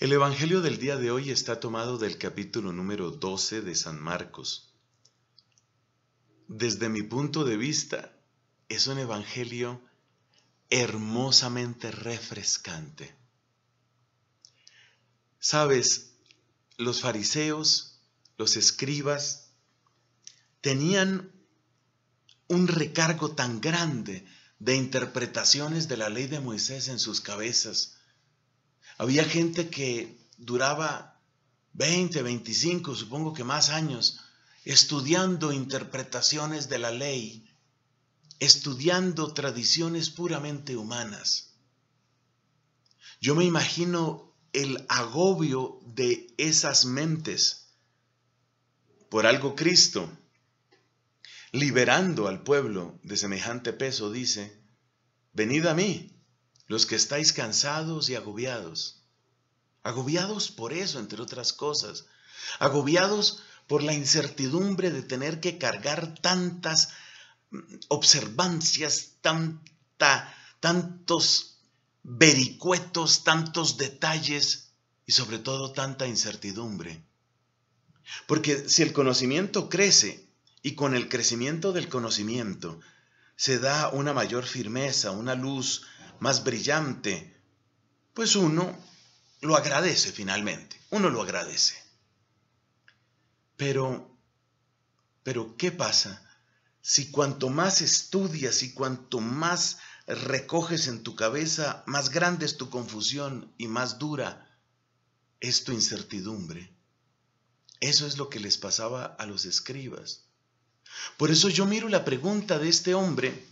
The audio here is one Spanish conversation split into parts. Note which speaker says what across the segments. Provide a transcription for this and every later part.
Speaker 1: El Evangelio del día de hoy está tomado del capítulo número 12 de San Marcos. Desde mi punto de vista, es un Evangelio hermosamente refrescante. Sabes, los fariseos, los escribas, tenían un recargo tan grande de interpretaciones de la ley de Moisés en sus cabezas había gente que duraba 20, 25, supongo que más años, estudiando interpretaciones de la ley, estudiando tradiciones puramente humanas. Yo me imagino el agobio de esas mentes. Por algo Cristo, liberando al pueblo de semejante peso, dice, venid a mí, los que estáis cansados y agobiados, agobiados por eso, entre otras cosas, agobiados por la incertidumbre de tener que cargar tantas mm, observancias, tanta, tantos vericuetos, tantos detalles y sobre todo tanta incertidumbre. Porque si el conocimiento crece y con el crecimiento del conocimiento se da una mayor firmeza, una luz más brillante, pues uno lo agradece finalmente, uno lo agradece. Pero, pero ¿qué pasa si cuanto más estudias y cuanto más recoges en tu cabeza, más grande es tu confusión y más dura es tu incertidumbre? Eso es lo que les pasaba a los escribas. Por eso yo miro la pregunta de este hombre,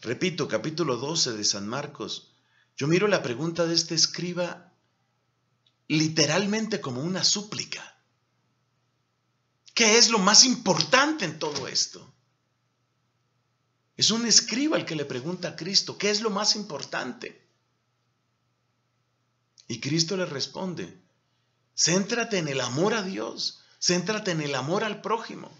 Speaker 1: repito, capítulo 12 de San Marcos, yo miro la pregunta de este escriba literalmente como una súplica. ¿Qué es lo más importante en todo esto? Es un escriba el que le pregunta a Cristo, ¿qué es lo más importante? Y Cristo le responde, céntrate en el amor a Dios, céntrate en el amor al prójimo.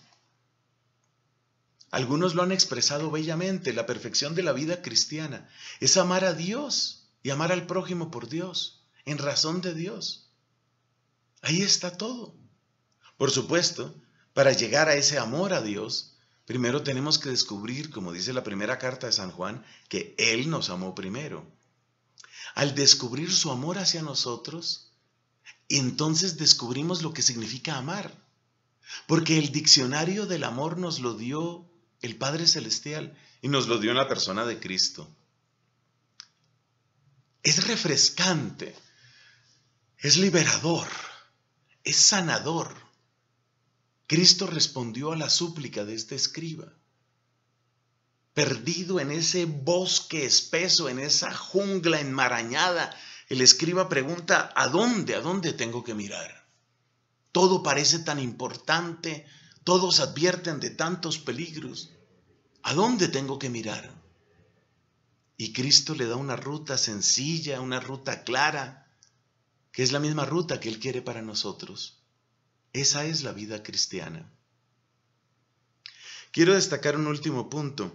Speaker 1: Algunos lo han expresado bellamente, la perfección de la vida cristiana es amar a Dios y amar al prójimo por Dios, en razón de Dios. Ahí está todo. Por supuesto, para llegar a ese amor a Dios, primero tenemos que descubrir, como dice la primera carta de San Juan, que Él nos amó primero. Al descubrir su amor hacia nosotros, entonces descubrimos lo que significa amar. Porque el diccionario del amor nos lo dio el Padre Celestial y nos lo dio en la persona de Cristo. Es refrescante, es liberador es sanador. Cristo respondió a la súplica de este escriba. Perdido en ese bosque espeso, en esa jungla enmarañada, el escriba pregunta, ¿a dónde, a dónde tengo que mirar? Todo parece tan importante, todos advierten de tantos peligros. ¿A dónde tengo que mirar? Y Cristo le da una ruta sencilla, una ruta clara, que es la misma ruta que Él quiere para nosotros. Esa es la vida cristiana. Quiero destacar un último punto.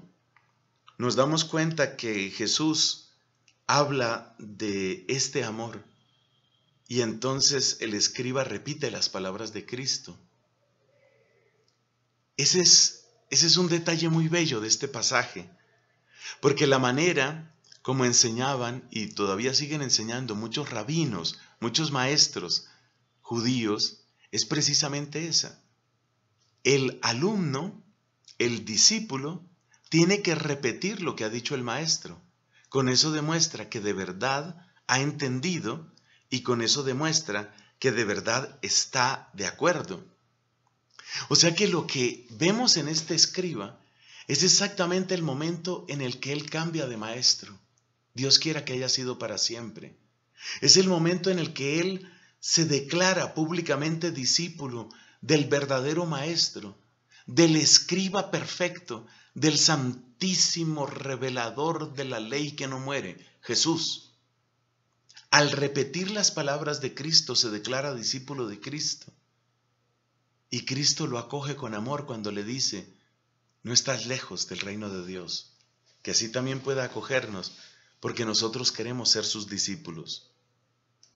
Speaker 1: Nos damos cuenta que Jesús habla de este amor y entonces el escriba repite las palabras de Cristo. Ese es, ese es un detalle muy bello de este pasaje, porque la manera como enseñaban y todavía siguen enseñando muchos rabinos, muchos maestros judíos es precisamente esa. El alumno, el discípulo, tiene que repetir lo que ha dicho el maestro. Con eso demuestra que de verdad ha entendido y con eso demuestra que de verdad está de acuerdo. O sea que lo que vemos en este escriba es exactamente el momento en el que él cambia de maestro. Dios quiera que haya sido para siempre. Es el momento en el que Él se declara públicamente discípulo del verdadero Maestro, del escriba perfecto, del santísimo revelador de la ley que no muere, Jesús. Al repetir las palabras de Cristo se declara discípulo de Cristo. Y Cristo lo acoge con amor cuando le dice, no estás lejos del reino de Dios, que así también pueda acogernos, porque nosotros queremos ser sus discípulos.